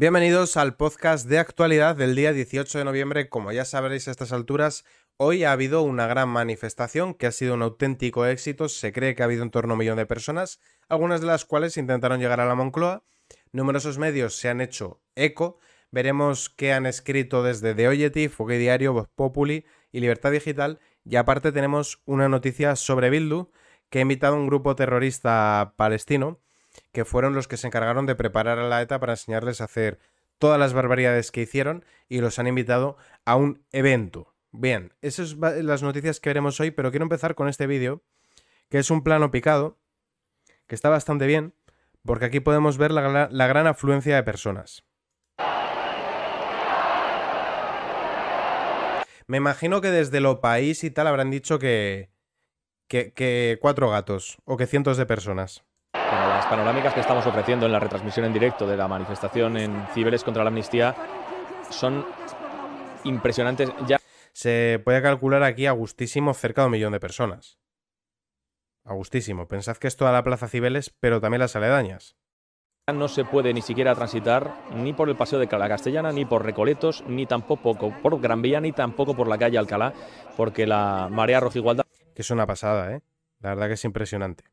Bienvenidos al podcast de actualidad del día 18 de noviembre. Como ya sabréis a estas alturas, hoy ha habido una gran manifestación que ha sido un auténtico éxito. Se cree que ha habido en torno a un millón de personas, algunas de las cuales intentaron llegar a la Moncloa. Numerosos medios se han hecho eco. Veremos qué han escrito desde The Objective, Fogue Diario, Voz Populi y Libertad Digital. Y aparte tenemos una noticia sobre Bildu, que ha invitado a un grupo terrorista palestino que fueron los que se encargaron de preparar a la ETA para enseñarles a hacer todas las barbaridades que hicieron y los han invitado a un evento. Bien, esas son las noticias que veremos hoy, pero quiero empezar con este vídeo, que es un plano picado, que está bastante bien, porque aquí podemos ver la, gran afluencia de personas. Me imagino que desde lo país y tal habrán dicho que, que cuatro gatos o que cientos de personas las panorámicas que estamos ofreciendo en la retransmisión en directo de la manifestación en Cibeles contra la amnistía son impresionantes ya. Se puede calcular aquí a gustísimo cerca de un millón de personas. A Pensad que es toda la plaza Cibeles, pero también las aledañas. No se puede ni siquiera transitar ni por el Paseo de Cala Castellana, ni por Recoletos, ni tampoco por Gran Vía, ni tampoco por la calle Alcalá, porque la marea roja igualdad. Que es una pasada, ¿eh? La verdad que es impresionante.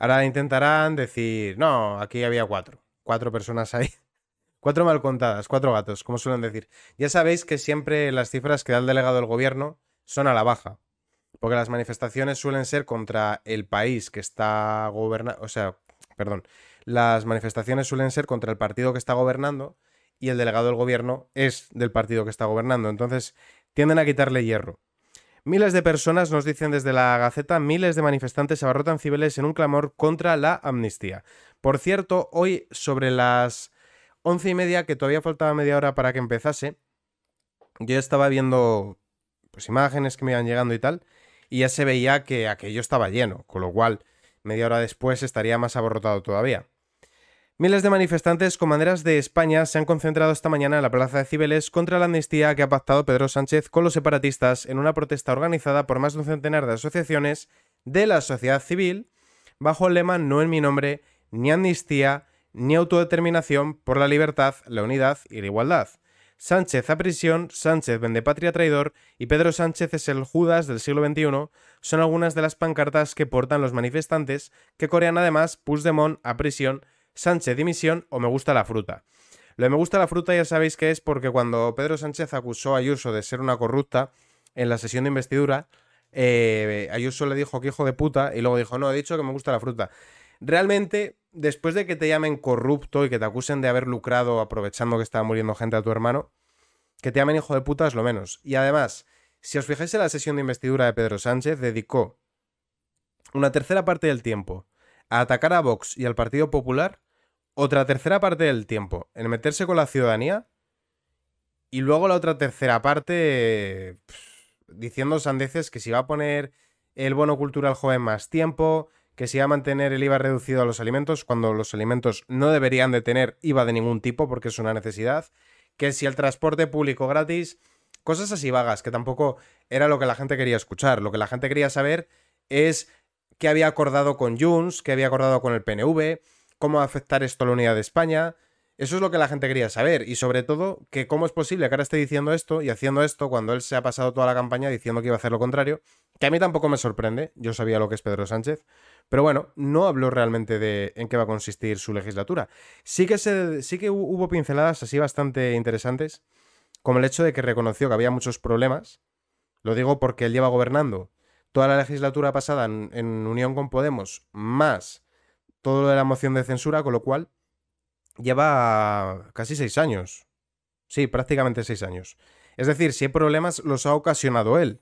Ahora intentarán decir, no, aquí había cuatro. Cuatro personas ahí. Cuatro mal contadas, cuatro gatos, como suelen decir. Ya sabéis que siempre las cifras que da el delegado del gobierno son a la baja. Porque las manifestaciones suelen ser contra el país que está gobernando. O sea, perdón. Las manifestaciones suelen ser contra el partido que está gobernando y el delegado del gobierno es del partido que está gobernando. Entonces tienden a quitarle hierro. Miles de personas, nos dicen desde la Gaceta, miles de manifestantes abarrotan Cibeles en un clamor contra la amnistía. Por cierto, hoy sobre las once y media, que todavía faltaba media hora para que empezase, yo estaba viendo pues imágenes que me iban llegando y tal, y ya se veía que aquello estaba lleno, con lo cual media hora después estaría más abarrotado todavía. Miles de manifestantes con banderas de España se han concentrado esta mañana en la plaza de Cibeles contra la amnistía que ha pactado Pedro Sánchez con los separatistas en una protesta organizada por más de un centenar de asociaciones de la sociedad civil bajo el lema No en mi nombre, ni amnistía, ni autodeterminación por la libertad, la unidad y la igualdad. Sánchez a prisión, Sánchez vende patria traidor y Pedro Sánchez es el Judas del siglo XXI son algunas de las pancartas que portan los manifestantes que corean además Puigdemont a prisión Sánchez dimisión o me gusta la fruta. Lo de me gusta la fruta ya sabéis que es porque cuando Pedro Sánchez acusó a Ayuso de ser una corrupta en la sesión de investidura, eh, Ayuso le dijo que hijo de puta y luego dijo, no, he dicho que me gusta la fruta. Realmente, después de que te llamen corrupto y que te acusen de haber lucrado aprovechando que estaba muriendo gente a tu hermano, que te llamen hijo de puta es lo menos. Y además, si os fijáis en la sesión de investidura de Pedro Sánchez, dedicó una tercera parte del tiempo a atacar a Vox y al Partido Popular otra tercera parte del tiempo en meterse con la ciudadanía y luego la otra tercera parte diciendo sandeces que si va a poner el bono cultural joven más tiempo, que si va a mantener el IVA reducido a los alimentos cuando los alimentos no deberían de tener IVA de ningún tipo porque es una necesidad, que si el transporte público gratis, cosas así vagas que tampoco era lo que la gente quería escuchar, lo que la gente quería saber es qué había acordado con Junts, qué había acordado con el PNV, cómo a afectar esto a la unidad de España. Eso es lo que la gente quería saber y sobre todo que cómo es posible que ahora esté diciendo esto y haciendo esto cuando él se ha pasado toda la campaña diciendo que iba a hacer lo contrario, que a mí tampoco me sorprende, yo sabía lo que es Pedro Sánchez, pero bueno, no habló realmente de en qué va a consistir su legislatura. Sí que, sí que hubo pinceladas así bastante interesantes, como el hecho de que reconoció que había muchos problemas, lo digo porque él lleva gobernando toda la legislatura pasada en unión con Podemos, más todo lo de la moción de censura, con lo cual lleva casi seis años. Sí, prácticamente seis años. Es decir, si hay problemas, los ha ocasionado él.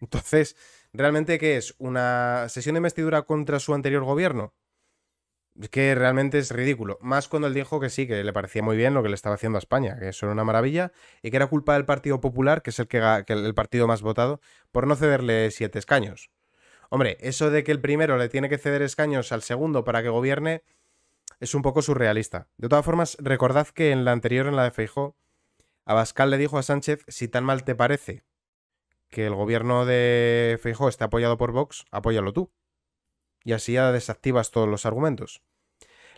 Entonces, ¿realmente qué es? ¿Una sesión de investidura contra su anterior gobierno? que realmente es ridículo. Más cuando él dijo que sí, que le parecía muy bien lo que le estaba haciendo a España, que eso era una maravilla, y que era culpa del Partido Popular, que es el, que el partido más votado, por no cederle siete escaños. Hombre, eso de que el primero le tiene que ceder escaños al segundo para que gobierne es un poco surrealista. De todas formas, recordad que en la anterior, en la de Feijó, Abascal le dijo a Sánchez, si tan mal te parece que el gobierno de Feijó esté apoyado por Vox, apóyalo tú. Y así ya desactivas todos los argumentos.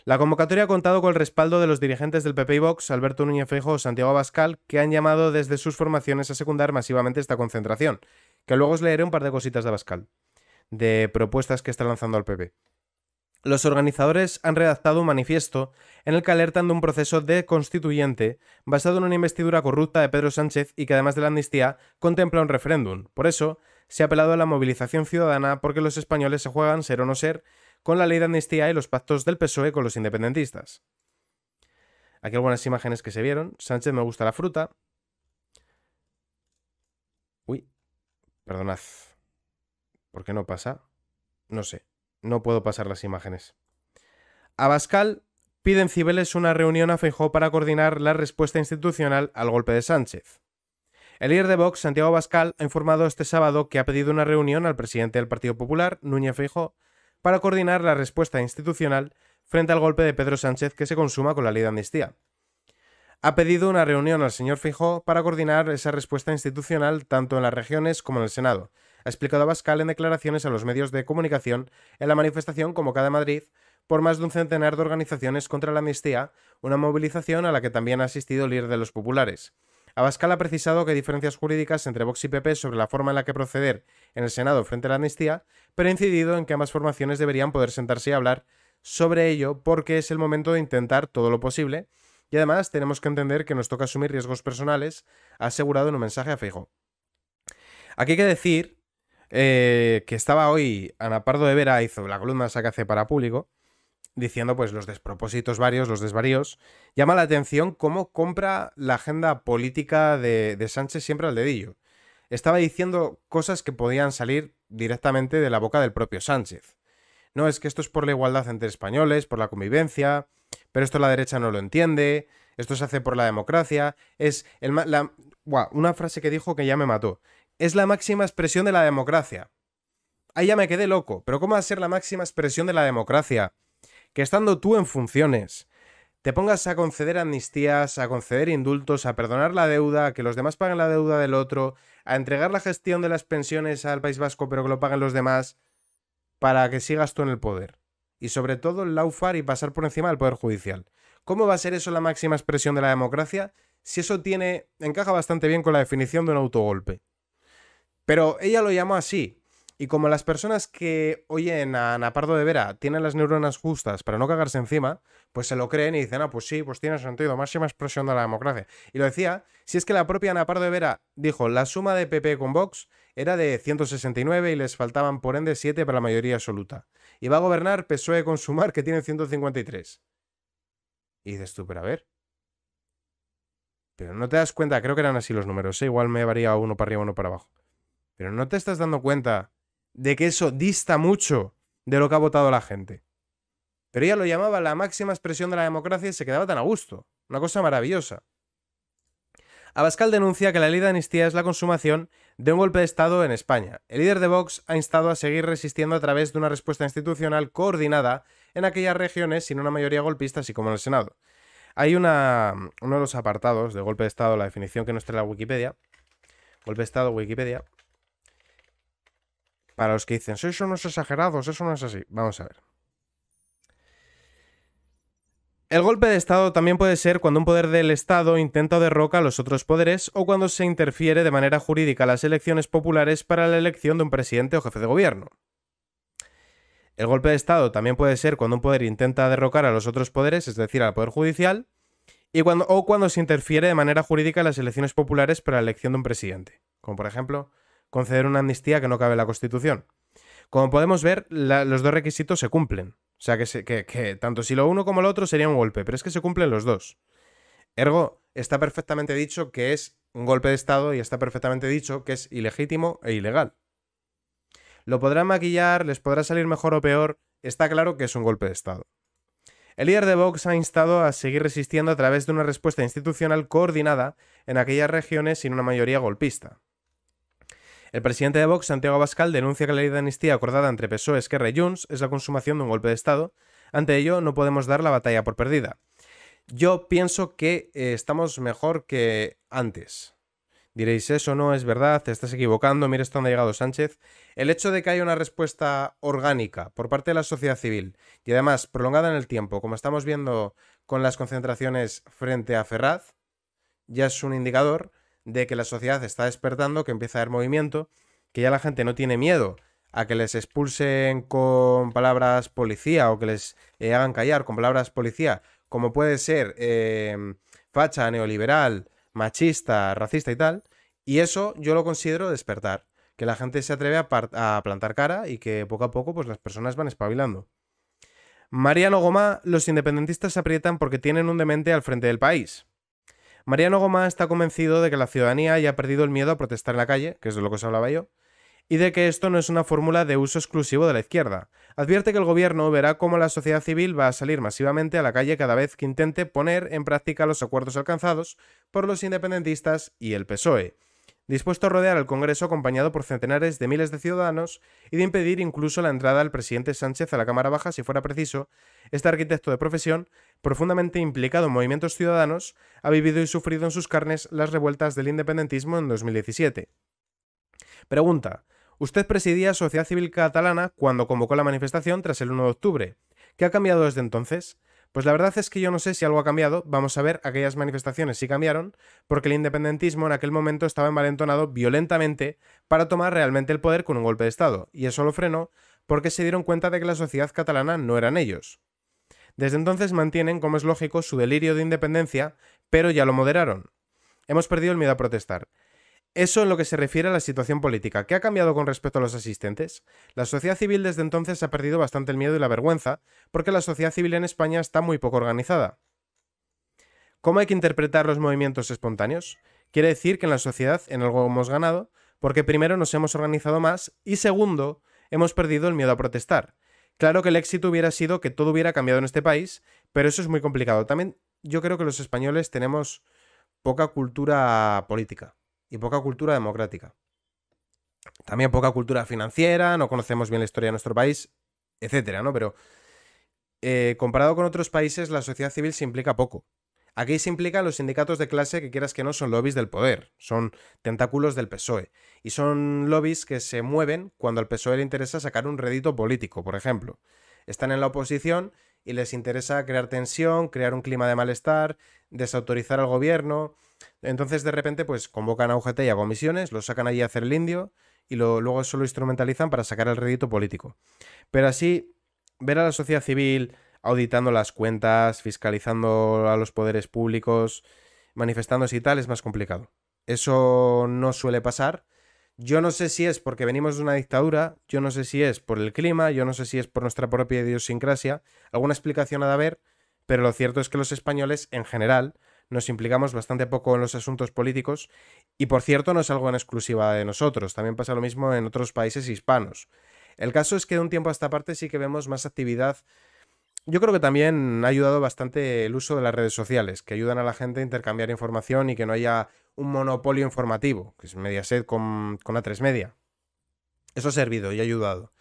La convocatoria ha contado con el respaldo de los dirigentes del PP y Vox, Alberto Núñez Feijóo, Santiago Abascal, que han llamado desde sus formaciones a secundar masivamente esta concentración, que luego os leeré un par de cositas de Abascal de propuestas que está lanzando al PP. Los organizadores han redactado un manifiesto en el que alertan de un proceso de constituyente basado en una investidura corrupta de Pedro Sánchez y que además de la amnistía contempla un referéndum. Por eso se ha apelado a la movilización ciudadana porque los españoles se juegan ser o no ser con la ley de amnistía y los pactos del PSOE con los independentistas. Aquí algunas imágenes que se vieron. Sánchez me gusta la fruta. Uy, perdonad. ¿Por qué no pasa? No sé, no puedo pasar las imágenes. Abascal Bascal piden Cibeles una reunión a Feijó para coordinar la respuesta institucional al golpe de Sánchez. El líder de Vox, Santiago Bascal, ha informado este sábado que ha pedido una reunión al presidente del Partido Popular, Núñez Feijó, para coordinar la respuesta institucional frente al golpe de Pedro Sánchez que se consuma con la ley de amnistía. Ha pedido una reunión al señor Feijó para coordinar esa respuesta institucional tanto en las regiones como en el Senado, ha explicado Abascal en declaraciones a los medios de comunicación en la manifestación convocada en Madrid por más de un centenar de organizaciones contra la amnistía, una movilización a la que también ha asistido el líder de los populares. Abascal ha precisado que hay diferencias jurídicas entre Vox y PP sobre la forma en la que proceder en el Senado frente a la amnistía, pero ha incidido en que ambas formaciones deberían poder sentarse y hablar sobre ello porque es el momento de intentar todo lo posible y además tenemos que entender que nos toca asumir riesgos personales, ha asegurado en un mensaje a fijo. Aquí hay que decir eh, que estaba hoy, Ana Pardo de Vera hizo la columna esa que hace para público, diciendo pues los despropósitos varios, los desvaríos. Llama la atención cómo compra la agenda política de, de Sánchez siempre al dedillo. Estaba diciendo cosas que podían salir directamente de la boca del propio Sánchez. No, es que esto es por la igualdad entre españoles, por la convivencia, pero esto la derecha no lo entiende, esto se hace por la democracia, es el, la, una frase que dijo que ya me mató es la máxima expresión de la democracia. Ahí ya me quedé loco, pero ¿cómo va a ser la máxima expresión de la democracia? Que estando tú en funciones, te pongas a conceder amnistías, a conceder indultos, a perdonar la deuda, a que los demás paguen la deuda del otro, a entregar la gestión de las pensiones al País Vasco pero que lo paguen los demás, para que sigas tú en el poder. Y sobre todo el laufar y pasar por encima del Poder Judicial. ¿Cómo va a ser eso la máxima expresión de la democracia? Si eso tiene, encaja bastante bien con la definición de un autogolpe. Pero ella lo llamó así. Y como las personas que oyen a Ana de Vera tienen las neuronas justas para no cagarse encima, pues se lo creen y dicen, ah, pues sí, pues tiene sentido, máxima expresión de la democracia. Y lo decía, si es que la propia Ana de Vera dijo, la suma de PP con Vox era de 169 y les faltaban por ende 7 para la mayoría absoluta. Y va a gobernar PSOE con Sumar, que tiene 153. Y dices tú, pero a ver. Pero no te das cuenta, creo que eran así los números, ¿eh? igual me varía uno para arriba, uno para abajo. Pero no te estás dando cuenta de que eso dista mucho de lo que ha votado la gente. Pero ella lo llamaba la máxima expresión de la democracia y se quedaba tan a gusto. Una cosa maravillosa. Abascal denuncia que la ley de amnistía es la consumación de un golpe de Estado en España. El líder de Vox ha instado a seguir resistiendo a través de una respuesta institucional coordinada en aquellas regiones sin una mayoría golpista, así como en el Senado. Hay una, uno de los apartados de golpe de Estado, la definición que nos trae la Wikipedia. Golpe de Estado, Wikipedia. Para los que dicen, sois unos exagerados, eso no es así. Vamos a ver. El golpe de Estado también puede ser cuando un poder del Estado intenta derrocar a los otros poderes o cuando se interfiere de manera jurídica las elecciones populares para la elección de un presidente o jefe de gobierno. El golpe de Estado también puede ser cuando un poder intenta derrocar a los otros poderes, es decir, al Poder Judicial, y cuando, o cuando se interfiere de manera jurídica las elecciones populares para la elección de un presidente, como por ejemplo conceder una amnistía que no cabe en la Constitución. Como podemos ver, los dos requisitos se cumplen. O sea, que, que, tanto si lo uno como lo otro sería un golpe, pero es que se cumplen los dos. Ergo, está perfectamente dicho que es un golpe de Estado y está perfectamente dicho que es ilegítimo e ilegal. Lo podrán maquillar, les podrá salir mejor o peor, está claro que es un golpe de Estado. El líder de Vox ha instado a seguir resistiendo a través de una respuesta institucional coordinada en aquellas regiones sin una mayoría golpista. El presidente de Vox, Santiago Abascal, denuncia que la ley de amnistía acordada entre PSOE, Esquerra y Junts es la consumación de un golpe de Estado. Ante ello, no podemos dar la batalla por perdida. Yo pienso que eh, estamos mejor que antes. Diréis, eso no es verdad, te estás equivocando, mira están dónde ha llegado Sánchez. El hecho de que haya una respuesta orgánica por parte de la sociedad civil y además prolongada en el tiempo, como estamos viendo con las concentraciones frente a Ferraz, ya es un indicador de que la sociedad está despertando, que empieza a haber movimiento, que ya la gente no tiene miedo a que les expulsen con palabras policía o que les eh, hagan callar con palabras policía, como puede ser em, facha, neoliberal, machista, racista y tal. Y eso yo lo considero despertar, que la gente se atreve a, plantar cara y que poco a poco pues, las personas van espabilando. Mariano Gómez: los independentistas se aprietan porque tienen un demente al frente del país. Mariano Gómez está convencido de que la ciudadanía haya perdido el miedo a protestar en la calle, que es de lo que os hablaba yo, y de que esto no es una fórmula de uso exclusivo de la izquierda. Advierte que el gobierno verá cómo la sociedad civil va a salir masivamente a la calle cada vez que intente poner en práctica los acuerdos alcanzados por los independentistas y el PSOE dispuesto a rodear al Congreso acompañado por centenares de miles de ciudadanos y de impedir incluso la entrada del presidente Sánchez a la Cámara Baja si fuera preciso, este arquitecto de profesión, profundamente implicado en movimientos ciudadanos, ha vivido y sufrido en sus carnes las revueltas del independentismo en 2017. Pregunta. Usted presidía Sociedad Civil Catalana cuando convocó la manifestación tras el 1 de octubre. ¿Qué ha cambiado desde entonces? Pues la verdad es que yo no sé si algo ha cambiado, vamos a ver, aquellas manifestaciones sí cambiaron, porque el independentismo en aquel momento estaba envalentonado violentamente para tomar realmente el poder con un golpe de Estado, y eso lo frenó porque se dieron cuenta de que la sociedad catalana no eran ellos. Desde entonces mantienen, como es lógico, su delirio de independencia, pero ya lo moderaron. Hemos perdido el miedo a protestar, eso en lo que se refiere a la situación política. ¿Qué ha cambiado con respecto a los asistentes? La sociedad civil desde entonces ha perdido bastante el miedo y la vergüenza, porque la sociedad civil en España está muy poco organizada. ¿Cómo hay que interpretar los movimientos espontáneos? Quiere decir que en la sociedad en algo hemos ganado, porque primero nos hemos organizado más y segundo, hemos perdido el miedo a protestar. Claro que el éxito hubiera sido que todo hubiera cambiado en este país, pero eso es muy complicado. También yo creo que los españoles tenemos poca cultura política y poca cultura democrática. También poca cultura financiera, no conocemos bien la historia de nuestro país, etcétera, ¿no? Pero eh, comparado con otros países, la sociedad civil se implica poco. Aquí se implican los sindicatos de clase que quieras que no son lobbies del poder, son tentáculos del PSOE. Y son lobbies que se mueven cuando al PSOE le interesa sacar un rédito político, por ejemplo. Están en la oposición y les interesa crear tensión, crear un clima de malestar, desautorizar al gobierno, entonces, de repente, pues convocan a UGT y a comisiones, lo sacan allí a hacer el indio y luego eso lo instrumentalizan para sacar el rédito político. Pero así, ver a la sociedad civil auditando las cuentas, fiscalizando a los poderes públicos, manifestándose y tal, es más complicado. Eso no suele pasar. Yo no sé si es porque venimos de una dictadura, yo no sé si es por el clima, yo no sé si es por nuestra propia idiosincrasia, alguna explicación ha de haber, pero lo cierto es que los españoles en general nos implicamos bastante poco en los asuntos políticos y por cierto no es algo en exclusiva de nosotros, también pasa lo mismo en otros países hispanos. El caso es que de un tiempo a esta parte sí que vemos más actividad. Yo creo que también ha ayudado bastante el uso de las redes sociales, que ayudan a la gente a intercambiar información y que no haya un monopolio informativo, que es Mediaset con, con A3 Media. Eso ha servido y ha ayudado.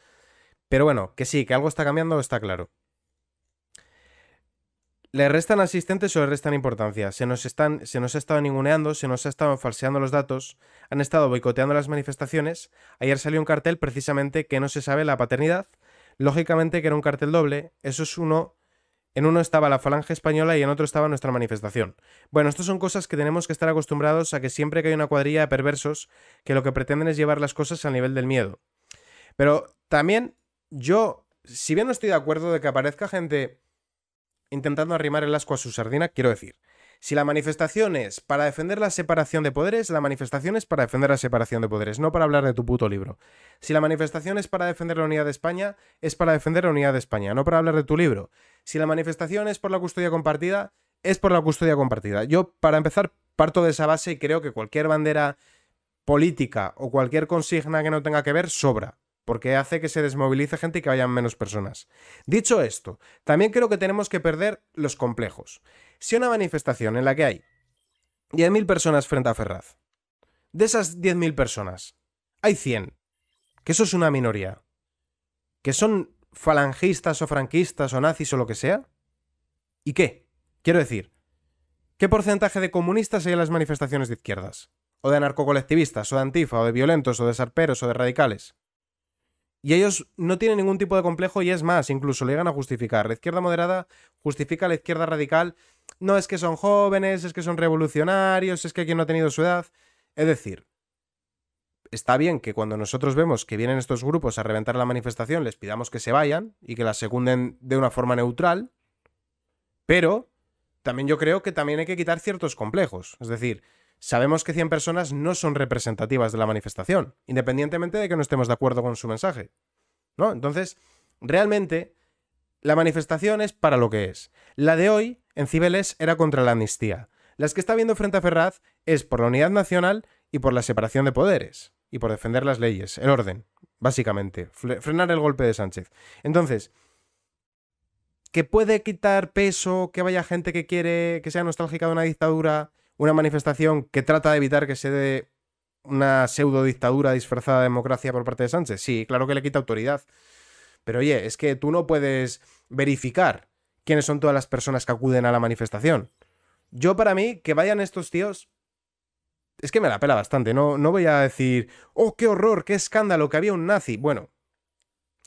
Pero bueno, que sí, que algo está cambiando, está claro. ¿Le restan asistentes o le restan importancia? Se nos, están, se nos ha estado ninguneando, se nos ha estado falseando los datos, han estado boicoteando las manifestaciones. Ayer salió un cartel precisamente que no se sabe la paternidad. Lógicamente que era un cartel doble. Eso es uno. En uno estaba la falange española y en otro estaba nuestra manifestación. Bueno, estas son cosas que tenemos que estar acostumbrados a que siempre que hay una cuadrilla de perversos que lo que pretenden es llevar las cosas al nivel del miedo. Pero también yo, si bien no estoy de acuerdo de que aparezca gente intentando arrimar el asco a su sardina, quiero decir. Si la manifestación es para defender la separación de poderes, la manifestación es para defender la separación de poderes, no para hablar de tu puto libro. Si la manifestación es para defender la unidad de España, es para defender la unidad de España, no para hablar de tu libro. Si la manifestación es por la custodia compartida, es por la custodia compartida. Yo, para empezar, parto de esa base y creo que cualquier bandera política o cualquier consigna que no tenga que ver sobra porque hace que se desmovilice gente y que vayan menos personas. Dicho esto, también creo que tenemos que perder los complejos. Si una manifestación en la que hay 10.000 personas frente a Ferraz, de esas 10.000 personas, hay 100, que eso es una minoría, que son falangistas o franquistas o nazis o lo que sea, ¿y qué? Quiero decir, ¿qué porcentaje de comunistas hay en las manifestaciones de izquierdas? ¿O de anarcocolectivistas, o de antifa, o de violentos, o de sarperos, o de radicales? Y ellos no tienen ningún tipo de complejo y es más, incluso le llegan a justificar. La izquierda moderada justifica a la izquierda radical. No es que son jóvenes, es que son revolucionarios, es que quien no ha tenido su edad. Es decir, está bien que cuando nosotros vemos que vienen estos grupos a reventar la manifestación, les pidamos que se vayan y que la secunden de una forma neutral, pero también yo creo que también hay que quitar ciertos complejos. Es decir, sabemos que 100 personas no son representativas de la manifestación, independientemente de que no estemos de acuerdo con su mensaje. ¿No? Entonces, realmente, la manifestación es para lo que es. La de hoy, en Cibeles, era contra la amnistía. Las que está viendo frente a Ferraz es por la unidad nacional y por la separación de poderes, y por defender las leyes, el orden, básicamente, frenar el golpe de Sánchez. Entonces, que puede quitar peso, que vaya gente que quiere, que sea nostálgica de una dictadura, una manifestación que trata de evitar que se dé una pseudo dictadura disfrazada de democracia por parte de Sánchez. Sí, claro que le quita autoridad. Pero oye, es que tú no puedes verificar quiénes son todas las personas que acuden a la manifestación. Yo para mí, que vayan estos tíos, es que me la pela bastante. No, no voy a decir, oh, qué horror, qué escándalo, que había un nazi. Bueno,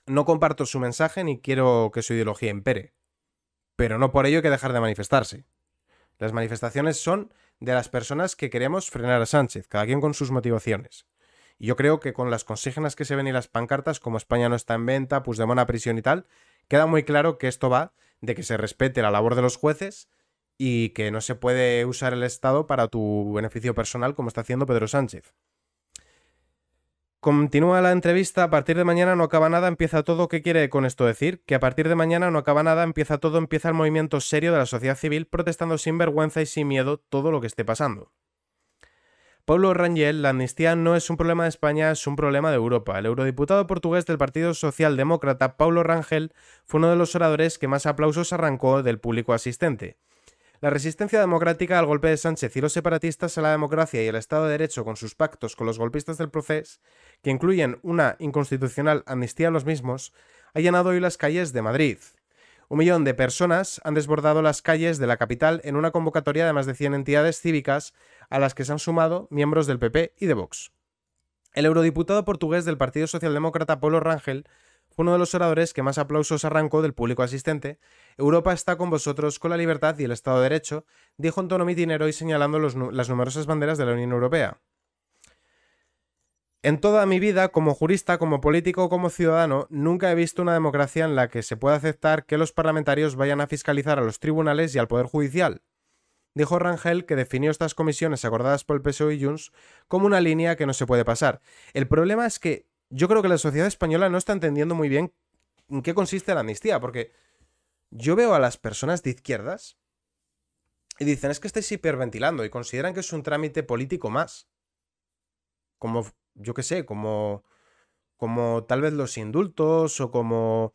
no comparto su mensaje ni quiero que su ideología impere. Pero no por ello hay que dejar de manifestarse. Las manifestaciones son de las personas que queremos frenar a Sánchez, cada quien con sus motivaciones. Y yo creo que con las consignas que se ven y las pancartas, como España no está en venta, pues de prisión y tal, queda muy claro que esto va de que se respete la labor de los jueces y que no se puede usar el Estado para tu beneficio personal como está haciendo Pedro Sánchez. Continúa la entrevista, a partir de mañana no acaba nada, empieza todo. ¿Qué quiere con esto decir? Que a partir de mañana no acaba nada, empieza todo, empieza el movimiento serio de la sociedad civil protestando sin vergüenza y sin miedo todo lo que esté pasando. Pablo Rangel, la amnistía no es un problema de España, es un problema de Europa. El eurodiputado portugués del Partido Socialdemócrata, Paulo Rangel, fue uno de los oradores que más aplausos arrancó del público asistente. La resistencia democrática al golpe de Sánchez y los separatistas a la democracia y el Estado de Derecho con sus pactos con los golpistas del proceso, que incluyen una inconstitucional amnistía a los mismos, ha llenado hoy las calles de Madrid. Un millón de personas han desbordado las calles de la capital en una convocatoria de más de 100 entidades cívicas a las que se han sumado miembros del PP y de Vox. El eurodiputado portugués del Partido Socialdemócrata Polo Rangel uno de los oradores que más aplausos arrancó del público asistente. Europa está con vosotros, con la libertad y el Estado de Derecho, dijo en tono mitinero y señalando las numerosas banderas de la Unión Europea. En toda mi vida, como jurista, como político, como ciudadano, nunca he visto una democracia en la que se pueda aceptar que los parlamentarios vayan a fiscalizar a los tribunales y al Poder Judicial. Dijo Rangel que definió estas comisiones acordadas por el PSOE y Junts como una línea que no se puede pasar. El problema es que yo creo que la sociedad española no está entendiendo muy bien en qué consiste la amnistía, porque yo veo a las personas de izquierdas y dicen, es que estáis hiperventilando y consideran que es un trámite político más. Como, yo qué sé, como, como tal vez los indultos o como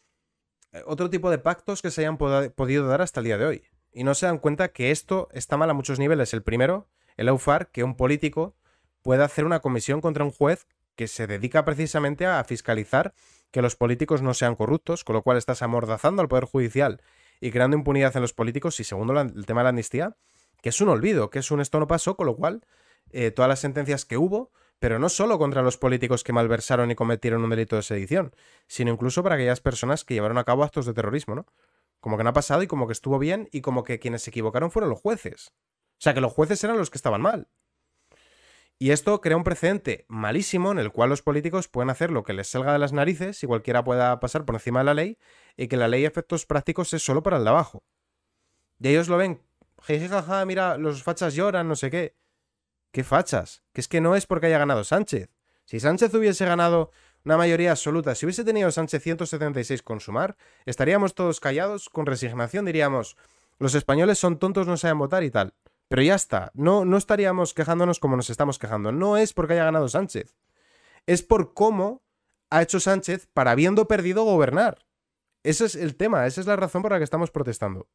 eh, otro tipo de pactos que se hayan podido dar hasta el día de hoy. Y no se dan cuenta que esto está mal a muchos niveles. El primero, el AUFAR, que un político pueda hacer una comisión contra un juez que se dedica precisamente a fiscalizar que los políticos no sean corruptos, con lo cual estás amordazando al Poder Judicial y creando impunidad en los políticos, y segundo el tema de la amnistía, que es un olvido, que es un esto no pasó, con lo cual eh, todas las sentencias que hubo, pero no solo contra los políticos que malversaron y cometieron un delito de sedición, sino incluso para aquellas personas que llevaron a cabo actos de terrorismo, ¿no? Como que no ha pasado y como que estuvo bien y como que quienes se equivocaron fueron los jueces. O sea, que los jueces eran los que estaban mal. Y esto crea un precedente malísimo en el cual los políticos pueden hacer lo que les salga de las narices y cualquiera pueda pasar por encima de la ley y que la ley de efectos prácticos es solo para el de abajo. Y ellos lo ven, mira, los fachas lloran, no sé qué. ¿Qué fachas? Que es que no es porque haya ganado Sánchez. Si Sánchez hubiese ganado una mayoría absoluta, si hubiese tenido Sánchez 176 con sumar, estaríamos todos callados, con resignación diríamos, los españoles son tontos, no saben votar y tal. Pero ya está, no, no estaríamos quejándonos como nos estamos quejando. No es porque haya ganado Sánchez, es por cómo ha hecho Sánchez para habiendo perdido gobernar. Ese es el tema, esa es la razón por la que estamos protestando.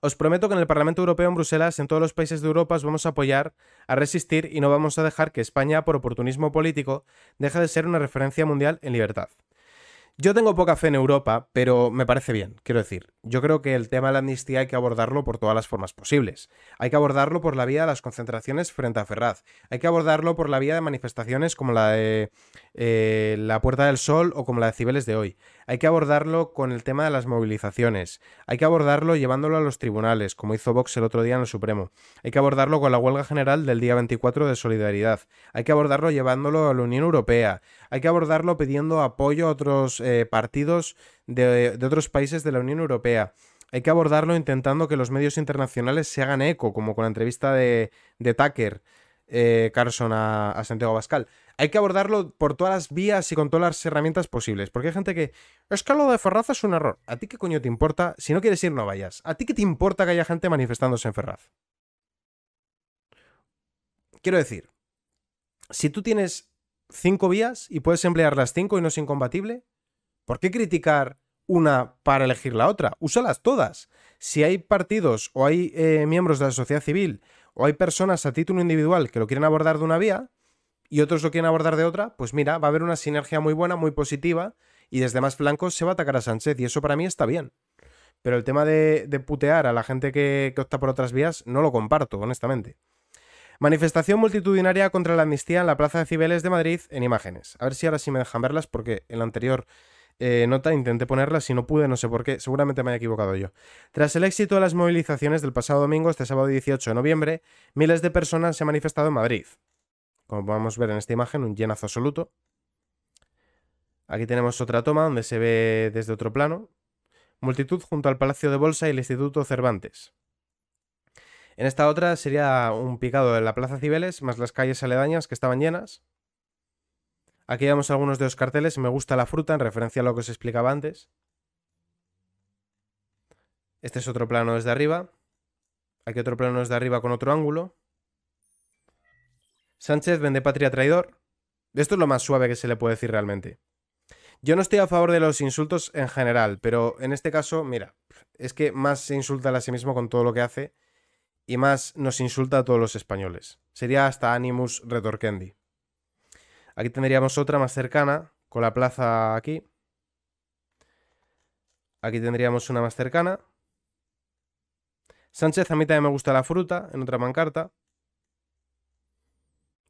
Os prometo que en el Parlamento Europeo, en Bruselas, en todos los países de Europa, os vamos a apoyar, a resistir y no vamos a dejar que España, por oportunismo político, deje de ser una referencia mundial en libertad. Yo tengo poca fe en Europa, pero me parece bien. Quiero decir, yo creo que el tema de la amnistía hay que abordarlo por todas las formas posibles. Hay que abordarlo por la vía de las concentraciones frente a Ferraz. Hay que abordarlo por la vía de manifestaciones como la de eh, la Puerta del Sol o como la de Cibeles de hoy. Hay que abordarlo con el tema de las movilizaciones. Hay que abordarlo llevándolo a los tribunales, como hizo Vox el otro día en el Supremo. Hay que abordarlo con la huelga general del día 24 de solidaridad. Hay que abordarlo llevándolo a la Unión Europea. Hay que abordarlo pidiendo apoyo a otros eh, partidos de, otros países de la Unión Europea. Hay que abordarlo intentando que los medios internacionales se hagan eco, como con la entrevista de, Tucker. Eh, Carson a, Santiago Pascal. Hay que abordarlo por todas las vías y con todas las herramientas posibles, porque hay gente que es que lo de Ferraz es un error. ¿A ti qué coño te importa? Si no quieres ir, no vayas. ¿A ti qué te importa que haya gente manifestándose en Ferraz? Quiero decir, si tú tienes cinco vías y puedes emplear las cinco y no es incompatible, ¿Por qué criticar una para elegir la otra? Úsalas todas. Si hay partidos o hay eh, miembros de la sociedad civil o hay personas a título individual que lo quieren abordar de una vía y otros lo quieren abordar de otra, pues mira, va a haber una sinergia muy buena, muy positiva y desde más flancos se va a atacar a Sánchez y eso para mí está bien. Pero el tema de, putear a la gente que, opta por otras vías no lo comparto, honestamente. Manifestación multitudinaria contra la amnistía en la Plaza de Cibeles de Madrid en imágenes. A ver si ahora sí me dejan verlas porque en la anterior eh, nota, intenté ponerla, si no pude, no sé por qué, seguramente me haya equivocado yo. Tras el éxito de las movilizaciones del pasado domingo, este sábado 18 de noviembre, miles de personas se han manifestado en Madrid. Como podemos ver en esta imagen, un llenazo absoluto. Aquí tenemos otra toma donde se ve desde otro plano. Multitud junto al Palacio de Bolsa y el Instituto Cervantes. En esta otra sería un picado de la Plaza Cibeles, más las calles aledañas que estaban llenas. Aquí vemos algunos de los carteles. Me gusta la fruta, en referencia a lo que os explicaba antes. Este es otro plano desde arriba. Aquí otro plano desde arriba con otro ángulo. Sánchez vende patria traidor. Esto es lo más suave que se le puede decir realmente. Yo no estoy a favor de los insultos en general, pero en este caso, mira, es que más se insulta a sí mismo con todo lo que hace y más nos insulta a todos los españoles. Sería hasta Animus Retorquendi. Aquí tendríamos otra más cercana, con la plaza aquí. Aquí tendríamos una más cercana. Sánchez, a mí también me gusta la fruta, en otra mancarta.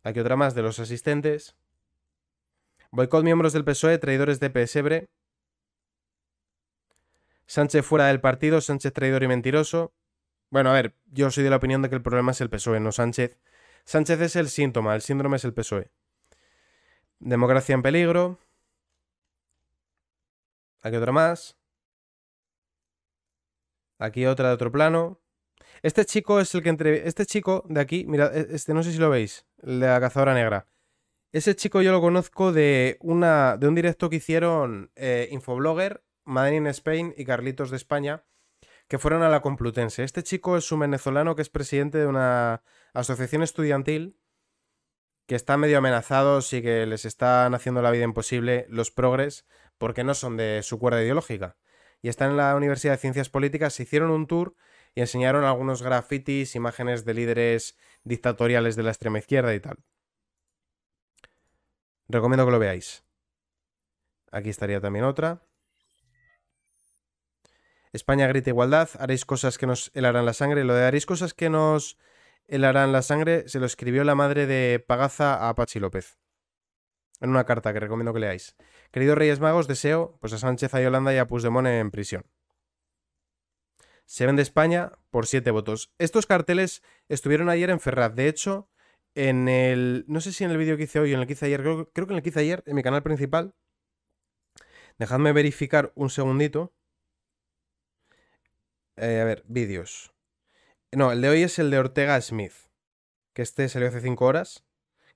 Aquí otra más de los asistentes. Boicot miembros del PSOE, traidores de Pesebre. Sánchez fuera del partido, Sánchez traidor y mentiroso. Bueno, a ver, yo soy de la opinión de que el problema es el PSOE, no Sánchez. Sánchez es el síntoma, el síndrome es el PSOE. Democracia en peligro. Aquí otra más. Aquí otra de otro plano. Este chico es el que entre... Este chico de aquí, mira, e-, este no sé si lo veis, el de la cazadora negra. Ese chico yo lo conozco de, una, de un directo que hicieron eh, Infoblogger, Madrid in Spain y Carlitos de España, que fueron a la Complutense. Este chico es un venezolano que es presidente de una asociación estudiantil que están medio amenazados y que les están haciendo la vida imposible los progres porque no son de su cuerda ideológica. Y están en la Universidad de Ciencias Políticas, se hicieron un tour y enseñaron algunos grafitis, imágenes de líderes dictatoriales de la extrema izquierda y tal. Recomiendo que lo veáis. Aquí estaría también otra. España grita igualdad, haréis cosas que nos helarán la sangre. Lo de haréis cosas que nos el harán la sangre se lo escribió la madre de Pagaza a Pachi López. En una carta que recomiendo que leáis. Queridos Reyes Magos, deseo pues a Sánchez, a Yolanda y a Pusdemone en prisión. Se de España por siete votos. Estos carteles estuvieron ayer en Ferraz. De hecho, en el. No sé si en el vídeo que hice hoy o en el que hice ayer, creo, que en el que hice ayer, en mi canal principal. Dejadme verificar un segundito. Eh, a ver, vídeos. No, el de hoy es el de Ortega Smith, que este salió hace cinco horas,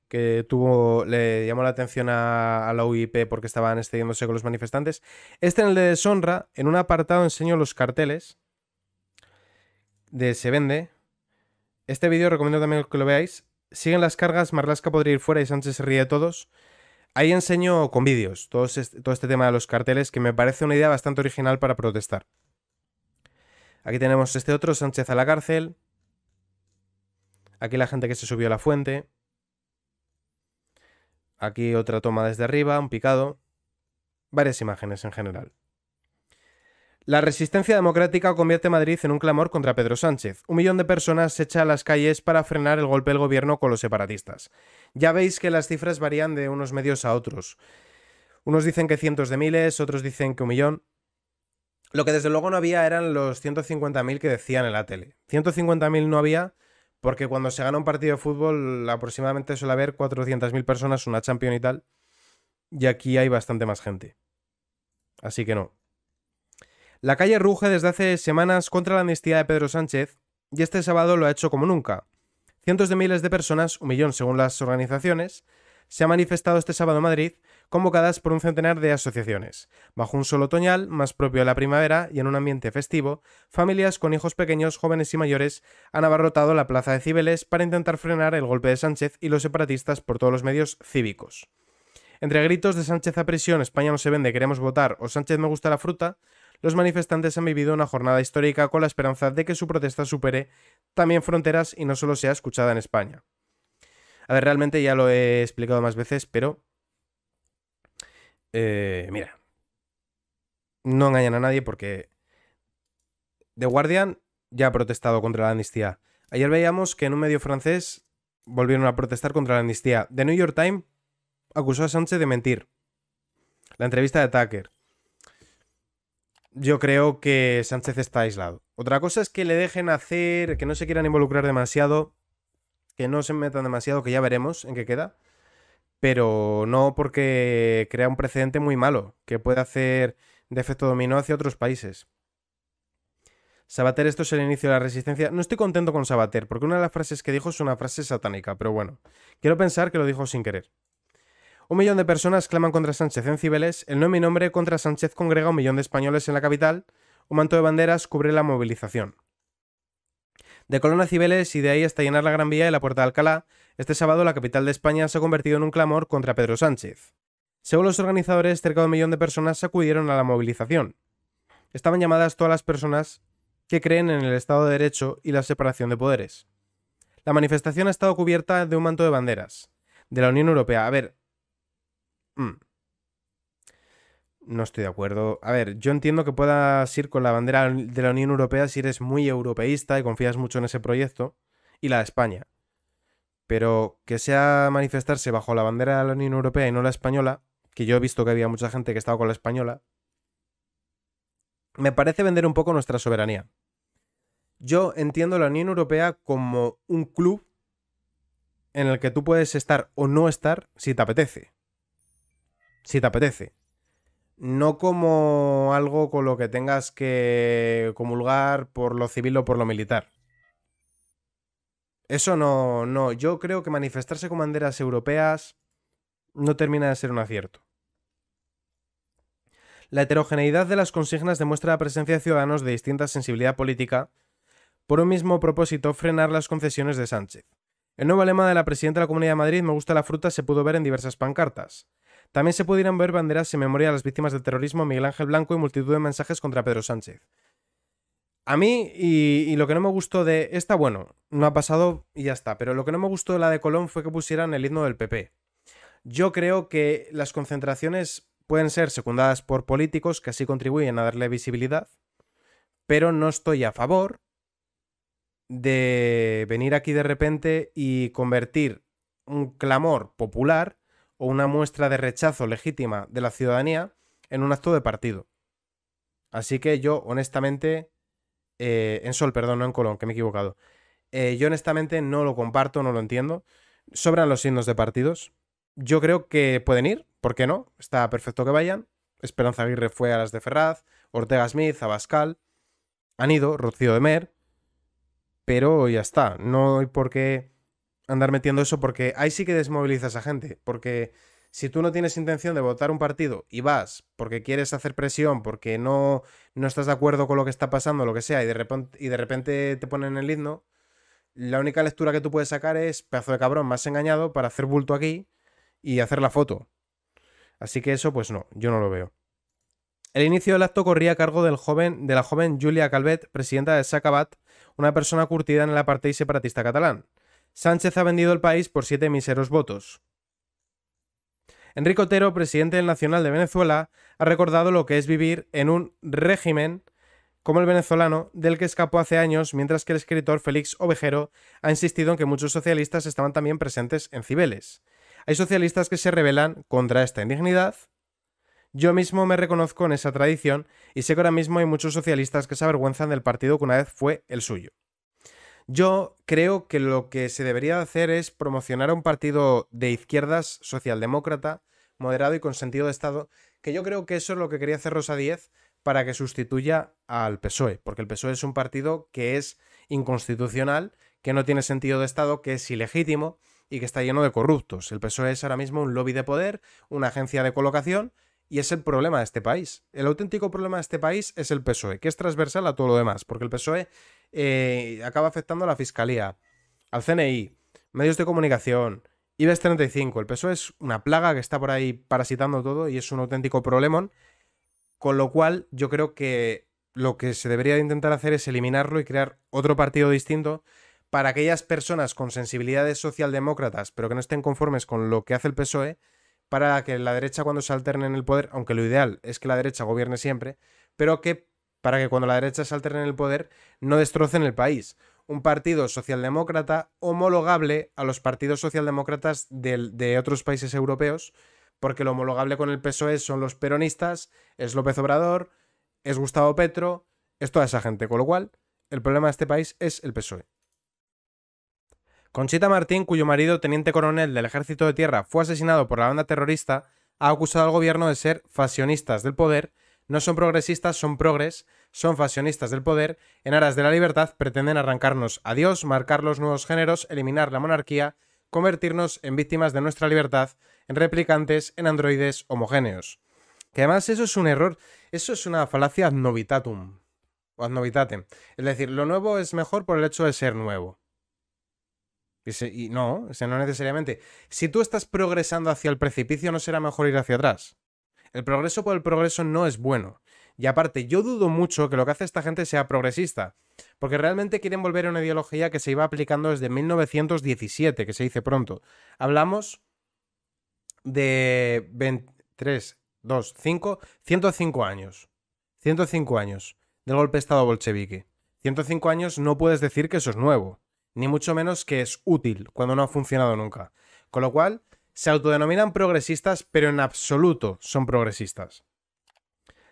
que tuvo, le llamó la atención a, la UIP porque estaban excediéndose con los manifestantes. Este en el de deshonra, en un apartado enseño los carteles de Se Vende. Este vídeo recomiendo también que lo veáis. Siguen las cargas, Marlasca podría ir fuera y Sánchez se ríe de todos. Ahí enseño con vídeos todo este, este tema de los carteles que me parece una idea bastante original para protestar. Aquí tenemos este otro, Sánchez a la cárcel. Aquí la gente que se subió a la fuente. Aquí otra toma desde arriba, un picado. Varias imágenes en general. La resistencia democrática convierte Madrid en un clamor contra Pedro Sánchez. Un millón de personas se echa a las calles para frenar el golpe del gobierno con los separatistas. Ya veis que las cifras varían de unos medios a otros. Unos dicen que cientos de miles, otros dicen que un millón. Lo que desde luego no había eran los 150.000 que decían en la tele. 150.000 no había porque cuando se gana un partido de fútbol aproximadamente suele haber 400.000 personas, una champion y tal. Y aquí hay bastante más gente. Así que no. La calle ruge desde hace semanas contra la amnistía de Pedro Sánchez y este sábado lo ha hecho como nunca. Cientos de miles de personas, un millón según las organizaciones, se ha manifestado este sábado en Madrid convocadas por un centenar de asociaciones. Bajo un solo otoñal, más propio a la primavera y en un ambiente festivo, familias con hijos pequeños, jóvenes y mayores han abarrotado la plaza de Cibeles para intentar frenar el golpe de Sánchez y los separatistas por todos los medios cívicos. Entre gritos de Sánchez a prisión, España no se vende, queremos votar o Sánchez me gusta la fruta, los manifestantes han vivido una jornada histórica con la esperanza de que su protesta supere también fronteras y no solo sea escuchada en España. A ver, realmente ya lo he explicado más veces, pero eh, mira, no engañan a nadie porque The Guardian ya ha protestado contra la amnistía. Ayer veíamos que en un medio francés volvieron a protestar contra la amnistía. The New York Times acusó a Sánchez de mentir. La entrevista de Tucker. Yo creo que Sánchez está aislado. Otra cosa es que le dejen hacer, que no se quieran involucrar demasiado, que no se metan demasiado, que ya veremos en qué queda pero no porque crea un precedente muy malo que puede hacer de efecto dominó hacia otros países. Sabater, esto es el inicio de la resistencia. No estoy contento con Sabater, porque una de las frases que dijo es una frase satánica, pero bueno, quiero pensar que lo dijo sin querer. Un millón de personas claman contra Sánchez en Cibeles, el no mi nombre contra Sánchez congrega un millón de españoles en la capital, un manto de banderas cubre la movilización de Colón a Cibeles y de ahí hasta llenar la Gran Vía y la Puerta de Alcalá, este sábado la capital de España se ha convertido en un clamor contra Pedro Sánchez. Según los organizadores, cerca de un millón de personas se acudieron a la movilización. Estaban llamadas todas las personas que creen en el Estado de Derecho y la separación de poderes. La manifestación ha estado cubierta de un manto de banderas. De la Unión Europea. A ver. Mm, no estoy de acuerdo. A ver, yo entiendo que puedas ir con la bandera de la Unión Europea si eres muy europeísta y confías mucho en ese proyecto, y la de España. Pero que sea manifestarse bajo la bandera de la Unión Europea y no la española, que yo he visto que había mucha gente que estaba con la española, me parece vender un poco nuestra soberanía. Yo entiendo la Unión Europea como un club en el que tú puedes estar o no estar si te apetece. Si te apetece no como algo con lo que tengas que comulgar por lo civil o por lo militar. Eso no, no, yo creo que manifestarse con banderas europeas no termina de ser un acierto. La heterogeneidad de las consignas demuestra la presencia de ciudadanos de distinta sensibilidad política por un mismo propósito frenar las concesiones de Sánchez. El nuevo lema de la presidenta de la Comunidad de Madrid, Me gusta la fruta, se pudo ver en diversas pancartas. También se pudieran ver banderas en memoria a las víctimas del terrorismo, Miguel Ángel Blanco y multitud de mensajes contra Pedro Sánchez. A mí, y, y, lo que no me gustó de esta, bueno, no ha pasado y ya está, pero lo que no me gustó de la de Colón fue que pusieran el himno del PP. Yo creo que las concentraciones pueden ser secundadas por políticos que así contribuyen a darle visibilidad, pero no estoy a favor de venir aquí de repente y convertir un clamor popular o una muestra de rechazo legítima de la ciudadanía en un acto de partido. Así que yo, honestamente, eh, en Sol, perdón, no en Colón, que me he equivocado. Eh, yo, honestamente, no lo comparto, no lo entiendo. Sobran los signos de partidos. Yo creo que pueden ir, ¿por qué no? Está perfecto que vayan. Esperanza Aguirre fue a las de Ferraz, Ortega Smith, Abascal. Han ido, Rocío de Mer. Pero ya está, no hay por qué andar metiendo eso porque ahí sí que desmoviliza a gente. Porque si tú no tienes intención de votar un partido y vas porque quieres hacer presión, porque no, no estás de acuerdo con lo que está pasando, lo que sea, y de, repente, te ponen el himno, la única lectura que tú puedes sacar es pedazo de cabrón, más engañado para hacer bulto aquí y hacer la foto. Así que eso, pues no, yo no lo veo. El inicio del acto corría a cargo del joven, de la joven Julia Calvet, presidenta de Sacabat, una persona curtida en el apartheid separatista catalán. Sánchez ha vendido el país por siete miseros votos. Enrique Otero, presidente del Nacional de Venezuela, ha recordado lo que es vivir en un régimen como el venezolano, del que escapó hace años, mientras que el escritor Félix Ovejero ha insistido en que muchos socialistas estaban también presentes en Cibeles. Hay socialistas que se rebelan contra esta indignidad. Yo mismo me reconozco en esa tradición y sé que ahora mismo hay muchos socialistas que se avergüenzan del partido que una vez fue el suyo. Yo creo que lo que se debería hacer es promocionar a un partido de izquierdas socialdemócrata, moderado y con sentido de Estado, que yo creo que eso es lo que quería hacer Rosa Díez para que sustituya al PSOE, porque el PSOE es un partido que es inconstitucional, que no tiene sentido de Estado, que es ilegítimo y que está lleno de corruptos. El PSOE es ahora mismo un lobby de poder, una agencia de colocación, y es el problema de este país. El auténtico problema de este país es el PSOE, que es transversal a todo lo demás, porque el PSOE eh, acaba afectando a la Fiscalía, al CNI, medios de comunicación, IBEX 35. El PSOE es una plaga que está por ahí parasitando todo y es un auténtico problemón, con lo cual yo creo que lo que se debería intentar hacer es eliminarlo y crear otro partido distinto para aquellas personas con sensibilidades socialdemócratas, pero que no estén conformes con lo que hace el PSOE, para que la derecha cuando se alterne en el poder, aunque lo ideal es que la derecha gobierne siempre, pero que para que cuando la derecha se alterne en el poder no destrocen el país. Un partido socialdemócrata homologable a los partidos socialdemócratas de, de otros países europeos, porque lo homologable con el PSOE son los peronistas, es López Obrador, es Gustavo Petro, es toda esa gente, con lo cual el problema de este país es el PSOE. Conchita Martín, cuyo marido, teniente coronel del Ejército de Tierra, fue asesinado por la banda terrorista, ha acusado al gobierno de ser fasionistas del poder no son progresistas, son progres, son fasionistas del poder, en aras de la libertad pretenden arrancarnos a Dios, marcar los nuevos géneros, eliminar la monarquía, convertirnos en víctimas de nuestra libertad, en replicantes, en androides homogéneos. Que además eso es un error, eso es una falacia ad novitatum o ad novitatem. Es decir, lo nuevo es mejor por el hecho de ser nuevo. Y, no, no necesariamente. Si tú estás progresando hacia el precipicio, no será mejor ir hacia atrás. El progreso por el progreso no es bueno. Y aparte, yo dudo mucho que lo que hace esta gente sea progresista, porque realmente quieren volver a una ideología que se iba aplicando desde 1917, que se dice pronto. Hablamos de 23, 2, 5, 105 años. 105 años del golpe de Estado bolchevique. 105 años no puedes decir que eso es nuevo, ni mucho menos que es útil cuando no ha funcionado nunca. Con lo cual, se autodenominan progresistas, pero en absoluto son progresistas.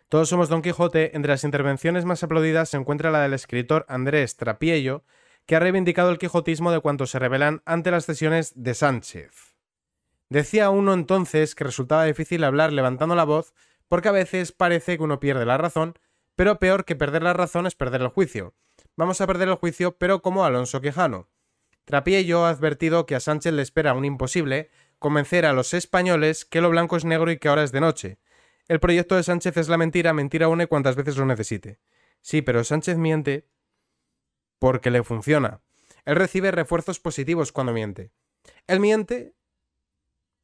Todos somos Don Quijote, entre las intervenciones más aplaudidas se encuentra la del escritor Andrés Trapiello, que ha reivindicado el quijotismo de cuanto se rebelan ante las sesiones de Sánchez. Decía uno entonces que resultaba difícil hablar levantando la voz, porque a veces parece que uno pierde la razón, pero peor que perder la razón es perder el juicio. Vamos a perder el juicio, pero como Alonso Quejano. Trapiello ha advertido que a Sánchez le espera un imposible, convencer a los españoles que lo blanco es negro y que ahora es de noche. El proyecto de Sánchez es la mentira, mentira une cuantas veces lo necesite. Sí, pero Sánchez miente porque le funciona. Él recibe refuerzos positivos cuando miente. Él miente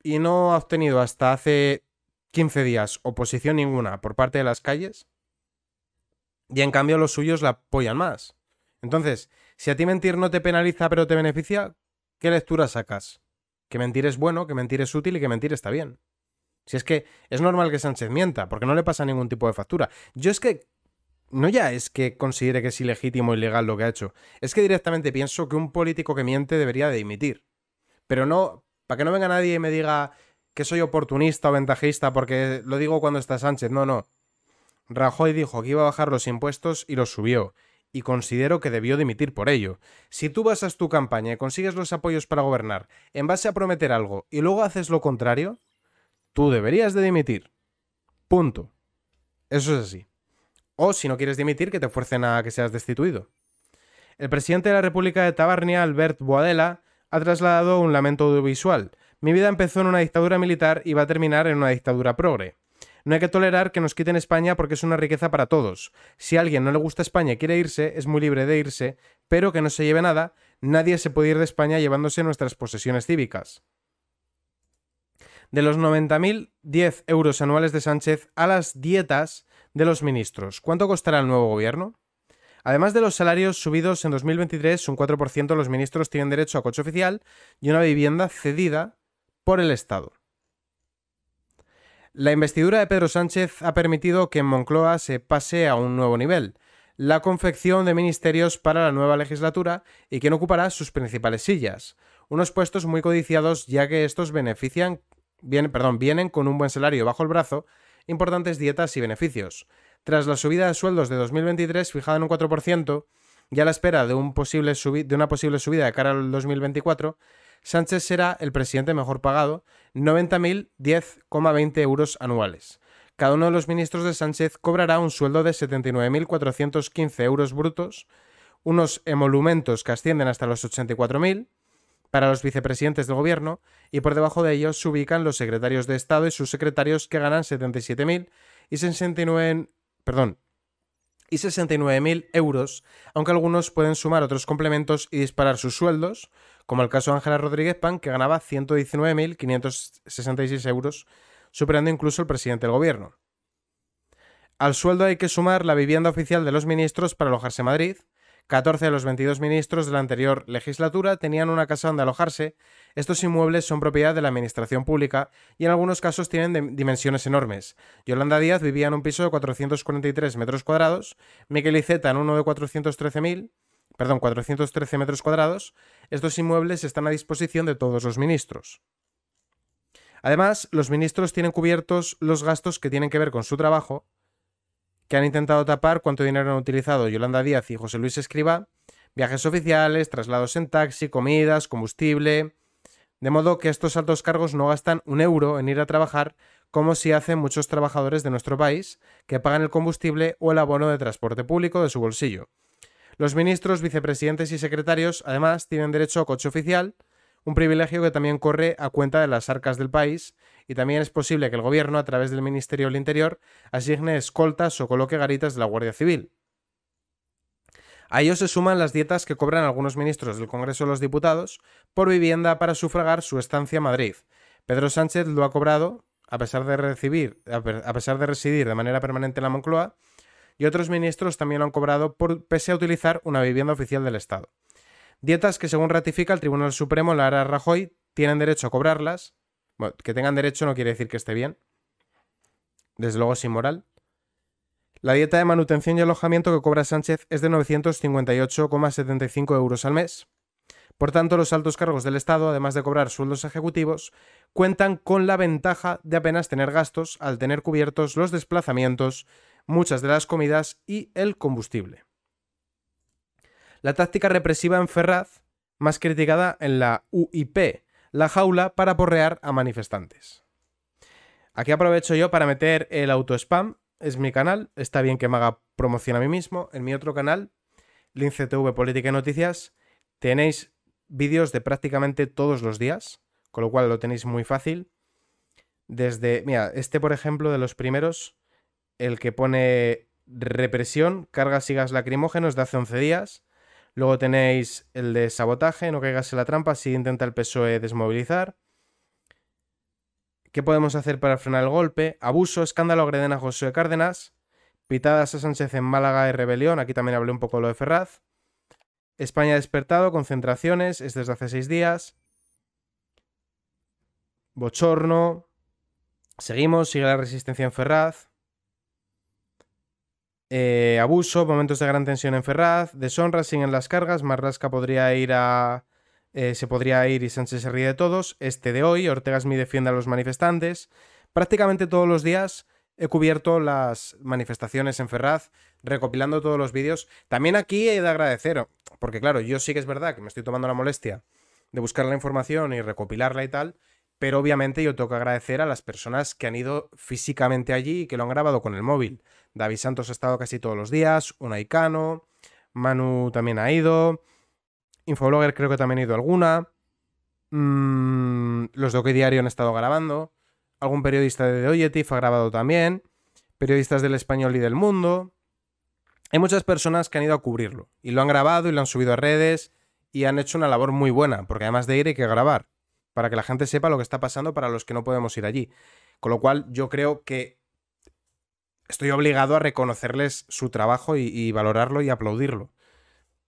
y no ha obtenido hasta hace 15 días oposición ninguna por parte de las calles. Y en cambio los suyos la apoyan más. Entonces, si a ti mentir no te penaliza pero te beneficia, ¿qué lectura sacas? que mentir es bueno, que mentir es útil y que mentir está bien. Si es que es normal que Sánchez mienta, porque no le pasa ningún tipo de factura. Yo es que no ya es que considere que es ilegítimo o ilegal lo que ha hecho, es que directamente pienso que un político que miente debería de dimitir. Pero no, para que no venga nadie y me diga que soy oportunista o ventajista porque lo digo cuando está Sánchez, no, no. Rajoy dijo que iba a bajar los impuestos y los subió y considero que debió dimitir por ello. Si tú basas tu campaña y consigues los apoyos para gobernar en base a prometer algo y luego haces lo contrario, tú deberías de dimitir. Punto. Eso es así. O si no quieres dimitir, que te fuercen a que seas destituido. El presidente de la República de Tabarnia, Albert Boadela, ha trasladado un lamento audiovisual. Mi vida empezó en una dictadura militar y va a terminar en una dictadura progre. No hay que tolerar que nos quiten España porque es una riqueza para todos. Si a alguien no le gusta España y quiere irse, es muy libre de irse, pero que no se lleve nada, nadie se puede ir de España llevándose nuestras posesiones cívicas. De los 90.010 10 euros anuales de Sánchez a las dietas de los ministros. ¿Cuánto costará el nuevo gobierno? Además de los salarios subidos en 2023, un 4% los ministros tienen derecho a coche oficial y una vivienda cedida por el Estado. La investidura de Pedro Sánchez ha permitido que en Moncloa se pase a un nuevo nivel, la confección de ministerios para la nueva legislatura y quien ocupará sus principales sillas, unos puestos muy codiciados ya que estos benefician, perdón, vienen con un buen salario bajo el brazo, importantes dietas y beneficios. Tras la subida de sueldos de 2023 fijada en un 4%, ya a la espera de, de, una posible subida de cara al 2024, Sánchez será el presidente mejor pagado, 90.010,20 euros anuales. Cada uno de los ministros de Sánchez cobrará un sueldo de 79.415 euros brutos, unos emolumentos que ascienden hasta los 84.000 para los vicepresidentes del gobierno y por debajo de ellos se ubican los secretarios de Estado y sus secretarios que ganan 77.000 y 69, perdón, y 69.000 euros, aunque algunos pueden sumar otros complementos y disparar sus sueldos, como el caso de Ángela Rodríguez Pan, que ganaba 119.566 euros, superando incluso al presidente del gobierno. Al sueldo hay que sumar la vivienda oficial de los ministros para alojarse en Madrid, 14 de los 22 ministros de la anterior legislatura tenían una casa donde alojarse. Estos inmuebles son propiedad de la administración pública y en algunos casos tienen dimensiones enormes. Yolanda Díaz vivía en un piso de 443 metros cuadrados, Miquel Iceta en uno de perdón, 413 metros cuadrados. Estos inmuebles están a disposición de todos los ministros. Además, los ministros tienen cubiertos los gastos que tienen que ver con su trabajo, que han intentado tapar cuánto dinero han utilizado Yolanda Díaz y José Luis Escriba, viajes oficiales, traslados en taxi, comidas, combustible. De modo que estos altos cargos no gastan un euro en ir a trabajar como si hacen muchos trabajadores de nuestro país, que pagan el combustible o el abono de transporte público de su bolsillo. Los ministros, vicepresidentes y secretarios, además, tienen derecho a coche oficial, un privilegio que también corre a cuenta de las arcas del país, y también es posible que el gobierno, a través del Ministerio del Interior, asigne escoltas o coloque garitas de la Guardia Civil. A ello se suman las dietas que cobran algunos ministros del Congreso de los Diputados por vivienda para sufragar su estancia en Madrid. Pedro Sánchez lo ha cobrado, a pesar de, recibir, a pesar de residir de manera permanente en la Moncloa, y otros ministros también lo han cobrado por, pese a utilizar una vivienda oficial del Estado. Dietas que, según ratifica el Tribunal Supremo, la Ara Rajoy, tienen derecho a cobrarlas. Bueno, que tengan derecho no quiere decir que esté bien. Desde luego es inmoral. La dieta de manutención y alojamiento que cobra Sánchez es de 958,75 euros al mes. Por tanto, los altos cargos del Estado, además de cobrar sueldos ejecutivos, cuentan con la ventaja de apenas tener gastos al tener cubiertos los desplazamientos, muchas de las comidas y el combustible la táctica represiva en Ferraz, más criticada en la UIP, la jaula para porrear a manifestantes. Aquí aprovecho yo para meter el auto-spam, es mi canal, está bien que me haga promoción a mí mismo, en mi otro canal, Linctv Política y Noticias, tenéis vídeos de prácticamente todos los días, con lo cual lo tenéis muy fácil. Desde, mira, este por ejemplo de los primeros, el que pone represión, cargas y gas lacrimógenos de hace 11 días, Luego tenéis el de sabotaje, no caigas la trampa, si intenta el PSOE desmovilizar. ¿Qué podemos hacer para frenar el golpe? Abuso, escándalo, agreden a José Cárdenas. Pitadas a Sánchez en Málaga y rebelión. Aquí también hablé un poco de lo de Ferraz. España despertado, concentraciones, es desde hace seis días. Bochorno. Seguimos, sigue la resistencia en Ferraz. Eh, abuso, momentos de gran tensión en Ferraz, deshonra sin en las cargas, Marrasca podría ir a... Eh, se podría ir y Sánchez se ríe de todos. Este de hoy, Ortega mi defienda a los manifestantes. Prácticamente todos los días he cubierto las manifestaciones en Ferraz, recopilando todos los vídeos. También aquí he de agradecer, porque claro, yo sí que es verdad que me estoy tomando la molestia de buscar la información y recopilarla y tal, pero obviamente yo tengo que agradecer a las personas que han ido físicamente allí y que lo han grabado con el móvil. David Santos ha estado casi todos los días, Icano. Manu también ha ido, Infoblogger creo que también ha ido alguna, mm, los de OK Diario han estado grabando, algún periodista de Oyetif ha grabado también, periodistas del Español y del Mundo. Hay muchas personas que han ido a cubrirlo y lo han grabado y lo han subido a redes y han hecho una labor muy buena, porque además de ir hay que grabar, para que la gente sepa lo que está pasando para los que no podemos ir allí. Con lo cual yo creo que estoy obligado a reconocerles su trabajo y, valorarlo y aplaudirlo.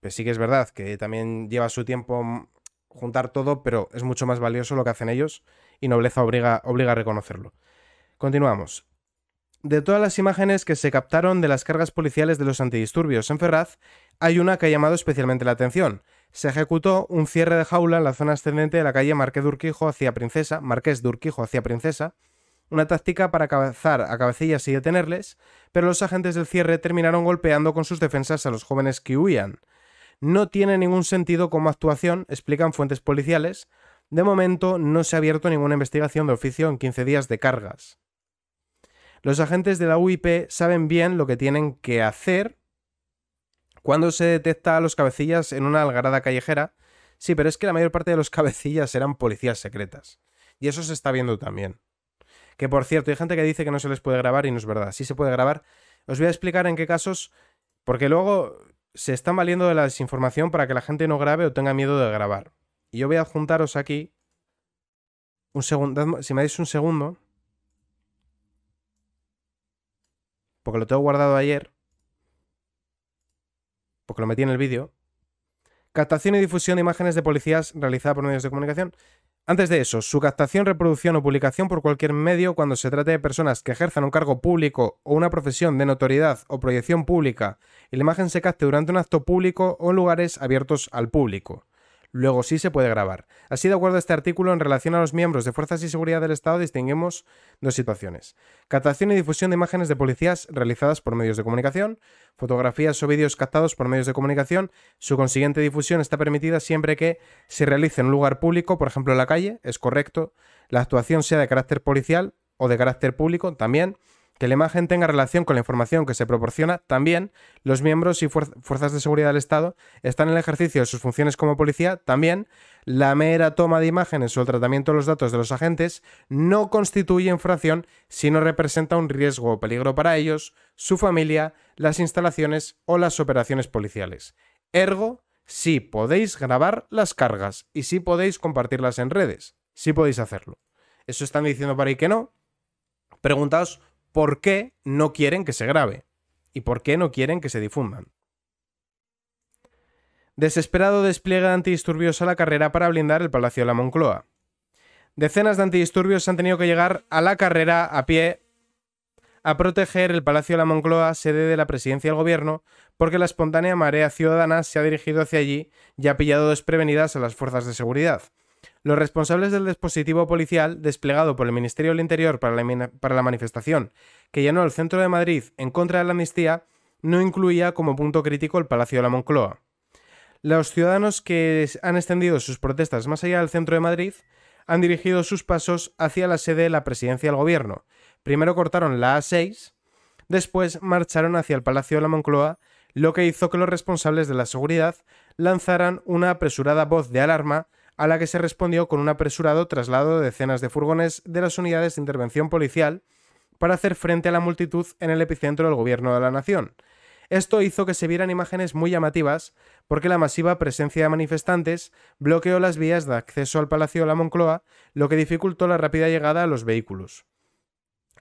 Pues sí que es verdad que también lleva su tiempo juntar todo, pero es mucho más valioso lo que hacen ellos y nobleza obliga, obliga a reconocerlo. Continuamos. De todas las imágenes que se captaron de las cargas policiales de los antidisturbios en Ferraz, hay una que ha llamado especialmente la atención. Se ejecutó un cierre de jaula en la zona ascendente de la calle Marqués Durquijo hacia Princesa, Marqués de hacia Princesa, una táctica para cabezar a cabecillas y detenerles, pero los agentes del cierre terminaron golpeando con sus defensas a los jóvenes que huían. No tiene ningún sentido como actuación, explican fuentes policiales. De momento no se ha abierto ninguna investigación de oficio en 15 días de cargas. Los agentes de la UIP saben bien lo que tienen que hacer cuando se detecta a los cabecillas en una algarada callejera. Sí, pero es que la mayor parte de los cabecillas eran policías secretas. Y eso se está viendo también. Que por cierto, hay gente que dice que no se les puede grabar y no es verdad. Sí se puede grabar. Os voy a explicar en qué casos, porque luego se están valiendo de la desinformación para que la gente no grabe o tenga miedo de grabar. Y yo voy a juntaros aquí un segundo, si me dais un segundo, porque lo tengo guardado ayer, porque lo metí en el vídeo. Captación y difusión de imágenes de policías realizada por medios de comunicación. Antes de eso, su captación, reproducción o publicación por cualquier medio cuando se trate de personas que ejerzan un cargo público o una profesión de notoriedad o proyección pública y la imagen se capte durante un acto público o en lugares abiertos al público luego sí se puede grabar. Así, de acuerdo a este artículo, en relación a los miembros de Fuerzas y Seguridad del Estado, distinguimos dos situaciones. Captación y difusión de imágenes de policías realizadas por medios de comunicación, fotografías o vídeos captados por medios de comunicación, su consiguiente difusión está permitida siempre que se realice en un lugar público, por ejemplo en la calle, es correcto, la actuación sea de carácter policial o de carácter público también, que la imagen tenga relación con la información que se proporciona, también los miembros y fuerzas de seguridad del Estado están en el ejercicio de sus funciones como policía, también la mera toma de imágenes o el tratamiento de los datos de los agentes no constituye infracción si no representa un riesgo o peligro para ellos, su familia, las instalaciones o las operaciones policiales. Ergo, sí podéis grabar las cargas y sí podéis compartirlas en redes, sí podéis hacerlo. Eso están diciendo para ahí que no. Preguntaos por qué no quieren que se grabe y por qué no quieren que se difundan. Desesperado despliega de antidisturbios a la carrera para blindar el Palacio de la Moncloa. Decenas de antidisturbios han tenido que llegar a la carrera a pie a proteger el Palacio de la Moncloa, sede de la presidencia del gobierno, porque la espontánea marea ciudadana se ha dirigido hacia allí y ha pillado desprevenidas a las fuerzas de seguridad. Los responsables del dispositivo policial desplegado por el Ministerio del Interior para la, manifestación que llenó el centro de Madrid en contra de la amnistía no incluía como punto crítico el Palacio de la Moncloa. Los ciudadanos que han extendido sus protestas más allá del centro de Madrid han dirigido sus pasos hacia la sede de la presidencia del gobierno. Primero cortaron la A6, después marcharon hacia el Palacio de la Moncloa, lo que hizo que los responsables de la seguridad lanzaran una apresurada voz de alarma a la que se respondió con un apresurado traslado de decenas de furgones de las unidades de intervención policial para hacer frente a la multitud en el epicentro del gobierno de la nación. Esto hizo que se vieran imágenes muy llamativas, porque la masiva presencia de manifestantes bloqueó las vías de acceso al Palacio de la Moncloa, lo que dificultó la rápida llegada a los vehículos.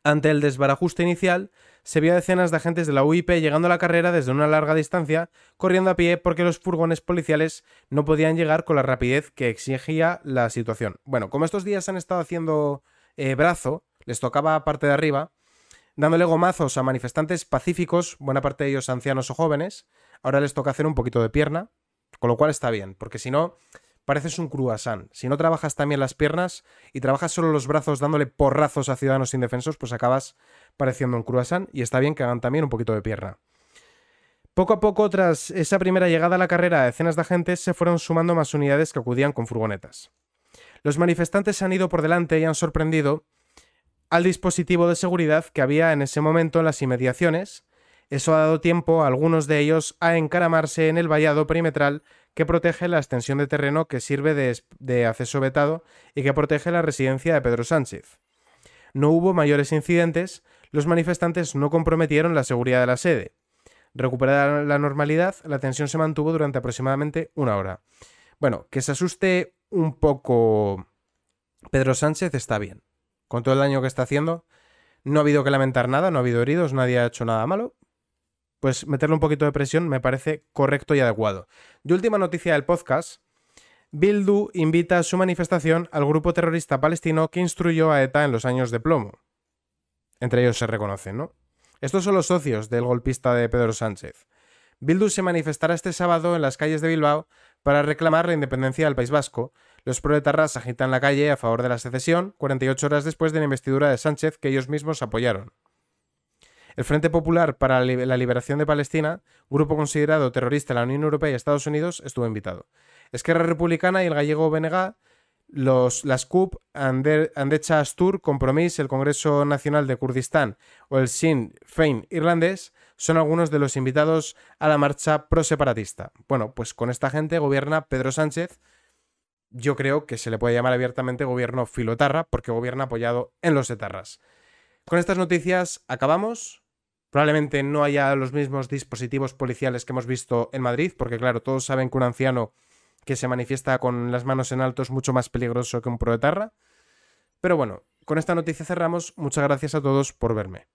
Ante el desbarajuste inicial, se vio decenas de agentes de la UIP llegando a la carrera desde una larga distancia, corriendo a pie porque los furgones policiales no podían llegar con la rapidez que exigía la situación. Bueno, como estos días han estado haciendo eh, brazo, les tocaba parte de arriba, dándole gomazos a manifestantes pacíficos, buena parte de ellos ancianos o jóvenes, ahora les toca hacer un poquito de pierna, con lo cual está bien, porque si no, pareces un cruasán. Si no trabajas también las piernas y trabajas solo los brazos dándole porrazos a ciudadanos indefensos, pues acabas pareciendo un cruasán y está bien que hagan también un poquito de pierna. Poco a poco, tras esa primera llegada a la carrera, decenas de agentes se fueron sumando más unidades que acudían con furgonetas. Los manifestantes se han ido por delante y han sorprendido al dispositivo de seguridad que había en ese momento en las inmediaciones. Eso ha dado tiempo a algunos de ellos a encaramarse en el vallado perimetral que protege la extensión de terreno que sirve de, acceso vetado y que protege la residencia de Pedro Sánchez. No hubo mayores incidentes, los manifestantes no comprometieron la seguridad de la sede. Recuperada la normalidad, la tensión se mantuvo durante aproximadamente una hora. Bueno, que se asuste un poco Pedro Sánchez está bien. Con todo el daño que está haciendo, no ha habido que lamentar nada, no ha habido heridos, nadie ha hecho nada malo pues meterle un poquito de presión me parece correcto y adecuado. Y última noticia del podcast. Bildu invita a su manifestación al grupo terrorista palestino que instruyó a ETA en los años de plomo. Entre ellos se reconocen, ¿no? Estos son los socios del golpista de Pedro Sánchez. Bildu se manifestará este sábado en las calles de Bilbao para reclamar la independencia del País Vasco. Los proletarras agitan la calle a favor de la secesión 48 horas después de la investidura de Sánchez que ellos mismos apoyaron. El Frente Popular para la Liberación de Palestina, grupo considerado terrorista en la Unión Europea y Estados Unidos, estuvo invitado. Esquerra Republicana y el gallego BNG, las CUP, Andecha Astur, Compromís, el Congreso Nacional de Kurdistán o el Sinn Féin irlandés son algunos de los invitados a la marcha pro-separatista. Bueno, pues con esta gente gobierna Pedro Sánchez. Yo creo que se le puede llamar abiertamente gobierno filotarra porque gobierna apoyado en los etarras. Con estas noticias acabamos. Probablemente no haya los mismos dispositivos policiales que hemos visto en Madrid, porque claro, todos saben que un anciano que se manifiesta con las manos en alto es mucho más peligroso que un proetarra. Pero bueno, con esta noticia cerramos. Muchas gracias a todos por verme.